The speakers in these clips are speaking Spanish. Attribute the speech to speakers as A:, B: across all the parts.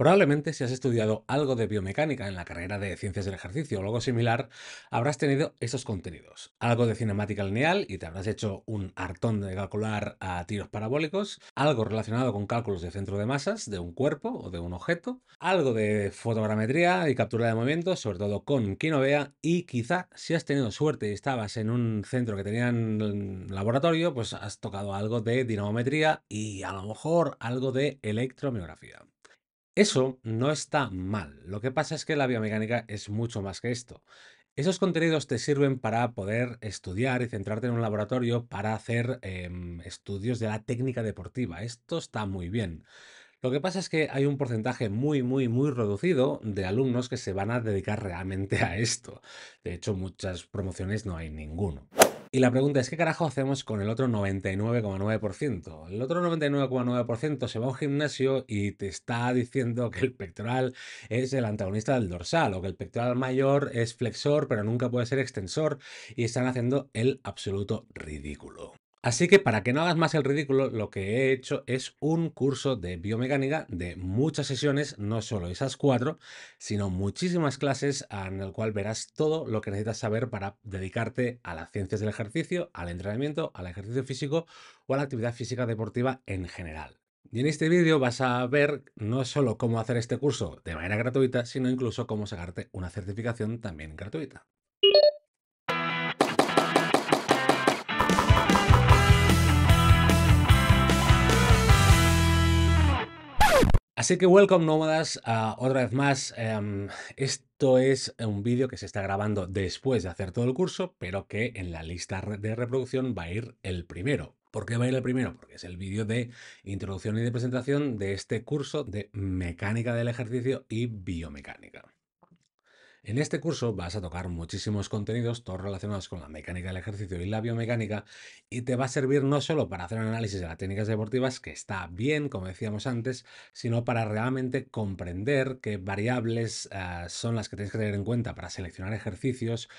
A: Probablemente si has estudiado algo de biomecánica en la carrera de ciencias del ejercicio o algo similar, habrás tenido esos contenidos. Algo de cinemática lineal y te habrás hecho un hartón de calcular a tiros parabólicos, algo relacionado con cálculos de centro de masas de un cuerpo o de un objeto, algo de fotogrametría y captura de movimientos, sobre todo con Kinovea y quizá si has tenido suerte y estabas en un centro que tenían laboratorio, pues has tocado algo de dinamometría y a lo mejor algo de electromiografía. Eso no está mal. Lo que pasa es que la biomecánica es mucho más que esto. Esos contenidos te sirven para poder estudiar y centrarte en un laboratorio para hacer em, estudios de la técnica deportiva. Esto está muy bien. Lo que pasa es que hay un porcentaje muy, muy, muy reducido de alumnos que se van a dedicar realmente a esto. De hecho, muchas promociones no hay ninguno. Y la pregunta es, ¿qué carajo hacemos con el otro 99,9%? El otro 99,9% se va a un gimnasio y te está diciendo que el pectoral es el antagonista del dorsal o que el pectoral mayor es flexor pero nunca puede ser extensor y están haciendo el absoluto ridículo. Así que para que no hagas más el ridículo, lo que he hecho es un curso de biomecánica de muchas sesiones, no solo esas cuatro, sino muchísimas clases en el cual verás todo lo que necesitas saber para dedicarte a las ciencias del ejercicio, al entrenamiento, al ejercicio físico o a la actividad física deportiva en general. Y en este vídeo vas a ver no solo cómo hacer este curso de manera gratuita, sino incluso cómo sacarte una certificación también gratuita. Así que welcome nómadas otra vez más. Em, esto es un vídeo que se está grabando después de hacer todo el curso, pero que en la lista de reproducción va a ir el primero. ¿Por qué va a ir el primero? Porque es el vídeo de introducción y de presentación de este curso de mecánica del ejercicio y biomecánica. En este curso vas a tocar muchísimos contenidos, todos relacionados con la mecánica del ejercicio y la biomecánica, y te va a servir no solo para hacer un análisis de las técnicas deportivas, que está bien, como decíamos antes, sino para realmente comprender qué variables eh, son las que tienes que tener en cuenta para seleccionar ejercicios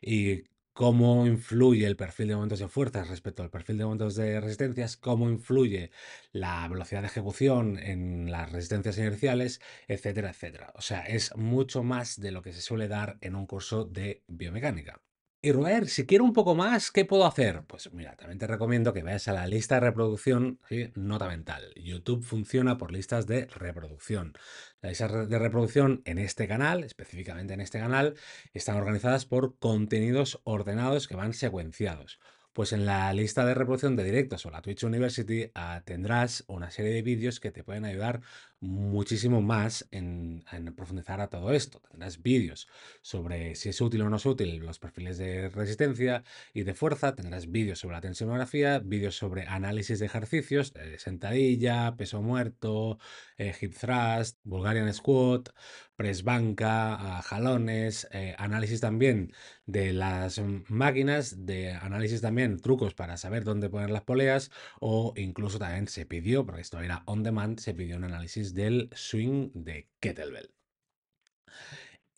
A: y cómo influye el perfil de momentos de fuerzas respecto al perfil de momentos de resistencias, cómo influye la velocidad de ejecución en las resistencias inerciales, etcétera, etcétera. O sea, es mucho más de lo que se suele dar en un curso de biomecánica. Y Robert, si quiero un poco más, ¿qué puedo hacer? Pues mira, también te recomiendo que vayas a la lista de reproducción, ¿sí? nota mental. YouTube funciona por listas de reproducción. Las listas de reproducción en este canal, específicamente en este canal, están organizadas por contenidos ordenados que van secuenciados pues en la lista de reproducción de directos o la Twitch University ah, tendrás una serie de vídeos que te pueden ayudar muchísimo más en, profundizar a todo esto. Tendrás vídeos sobre si es útil o no es útil los perfiles de resistencia y de fuerza, tendrás vídeos sobre la tensionografía, vídeos sobre análisis de ejercicios, eh, sentadilla, peso muerto, eh, hip thrust, Bulgarian squat, Presbanca, jalones, eh, análisis también de las máquinas, de análisis también trucos para saber dónde poner las poleas o incluso también se pidió, porque esto era on demand, se pidió un análisis del swing de kettlebell.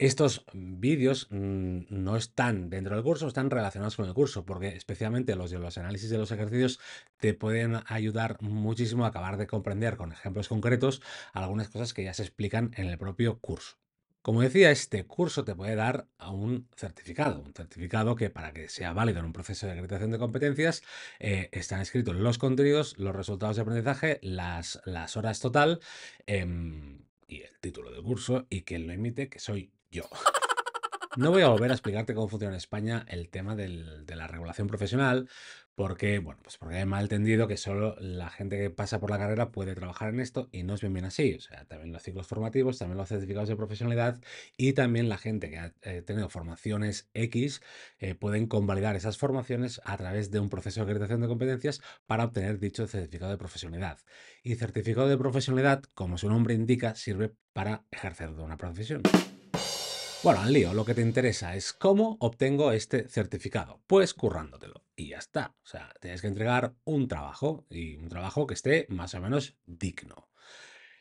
A: Estos vídeos mm, no están dentro del curso, están relacionados con el curso, porque especialmente los de los análisis de los ejercicios te pueden ayudar muchísimo a acabar de comprender con ejemplos concretos algunas cosas que ya se explican en el propio curso. Como decía, este curso te puede dar un certificado, un certificado que para que sea válido en un proceso de acreditación de competencias eh, están escritos los contenidos, los resultados de aprendizaje, las, las horas total em, y el título del curso y quien lo emite, que soy yo. No voy a volver a explicarte cómo funciona en España el tema de la regulación profesional, porque, bueno, pues porque hay mal entendido que solo la gente que pasa por la carrera puede trabajar en esto y no es bien bien así. O sea, también los ciclos formativos, también los certificados de profesionalidad y también la gente que ha eh, tenido formaciones X eh, pueden convalidar esas formaciones a través de un proceso de acreditación de competencias para obtener dicho certificado de profesionalidad. Y certificado de profesionalidad, como su nombre indica, sirve para ejercer de una profesión. Bueno, al lío, lo que te interesa es cómo obtengo este certificado. Pues currándotelo. Y ya está. O sea, tienes que entregar un trabajo y un trabajo que esté más o menos digno.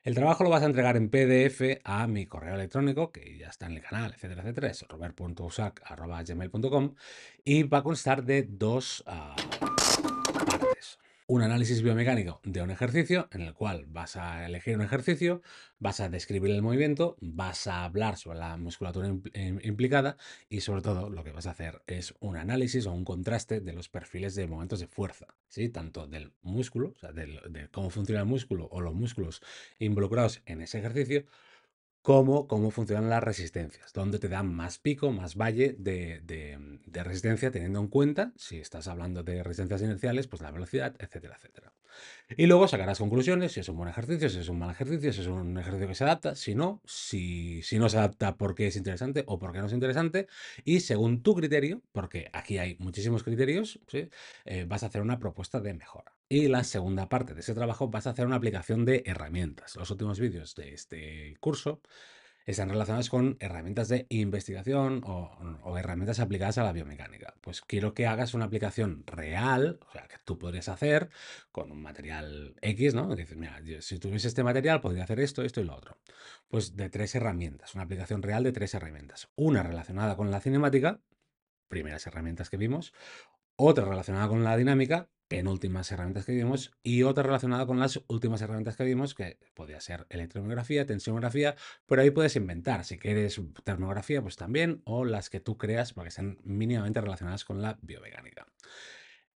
A: El trabajo lo vas a entregar en PDF a mi correo electrónico, que ya está en el canal, etcétera, etcétera, es y va a constar de dos ah, partes un análisis biomecánico de un ejercicio en el cual vas a elegir un ejercicio, vas a describir el movimiento, vas a hablar sobre la musculatura eh, implicada y sobre todo lo que vas a hacer es un análisis o un contraste de los perfiles de momentos de fuerza, ¿sí? tanto del músculo, o sea, de cómo funciona el músculo o los músculos involucrados en ese ejercicio, cómo funcionan las resistencias, dónde te dan más pico, más valle de, resistencia, teniendo en cuenta, si estás hablando de resistencias inerciales, pues la velocidad, etcétera, etcétera. Y luego sacarás conclusiones, si es un buen ejercicio, si es un mal ejercicio, si es un ejercicio que se adapta, si no, si, no se adapta porque es interesante o porque no es interesante, y según tu criterio, porque aquí hay muchísimos criterios, eh, vas a hacer una propuesta de mejora. Y la segunda parte de ese trabajo vas a hacer una aplicación de herramientas. Los últimos vídeos de este curso están relacionados con herramientas de investigación o, herramientas aplicadas a la biomecánica. Pues quiero que hagas una aplicación real, o sea, que tú podrías hacer con un material X, ¿no? Que dices, mira, si tuviese este material podría hacer esto, esto y lo otro. Pues de tres herramientas, una aplicación real de tres herramientas. Una relacionada con la cinemática, primeras herramientas que vimos, otra relacionada con la dinámica en últimas herramientas que vimos y otra relacionada con las últimas herramientas que vimos, que podría ser electromiografía, tensiografía, pero ahí puedes inventar, si quieres termografía, pues también, o las que tú creas porque que sean mínimamente relacionadas con la biomecánica.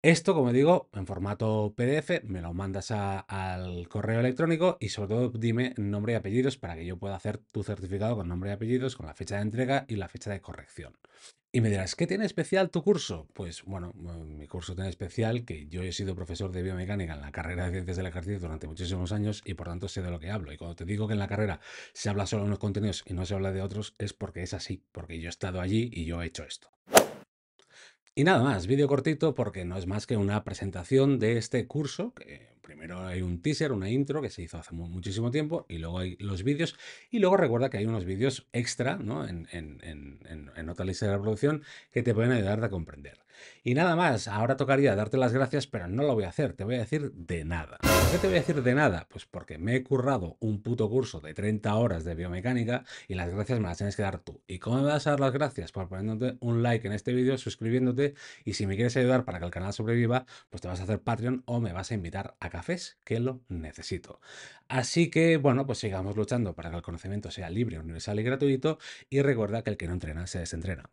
A: Esto, como digo, en formato PDF, me lo mandas al correo electrónico y sobre todo dime nombre y apellidos para que yo pueda hacer tu certificado con nombre y apellidos, con la fecha de entrega y la fecha de corrección. Y me dirás, ¿qué tiene especial tu curso? Pues bueno, eh, mi curso tiene especial que yo he sido profesor de biomecánica en la carrera de ciencias la ejercicio durante muchísimos años y por tanto sé de lo que hablo. Y cuando te digo que en la carrera se habla solo de unos contenidos y no se habla de otros, es porque es así, porque yo he estado allí y yo he hecho esto. Y nada más, vídeo cortito porque no es más que una presentación de este curso que primero hay un teaser, una intro que se hizo hace muchísimo tiempo y luego hay los vídeos y luego recuerda que hay unos vídeos extra ¿no? en, en, en, otra lista de reproducción que te pueden ayudar a comprender. Y nada más, ahora tocaría darte las gracias, pero no lo voy a hacer, te voy a decir de nada. ¿Por qué te voy a decir de nada? Pues porque me he currado un puto curso de 30 horas de biomecánica y las gracias me las tienes que dar tú. ¿Y cómo me vas a dar las gracias? Por poniéndote un like en este vídeo, suscribiéndote y si me quieres ayudar para que el canal sobreviva, pues te vas a hacer Patreon o me vas a invitar a cafés, que lo necesito. Así que, bueno, pues sigamos luchando para que el conocimiento sea libre, universal y gratuito y recuerda que el que no entrena se desentrena.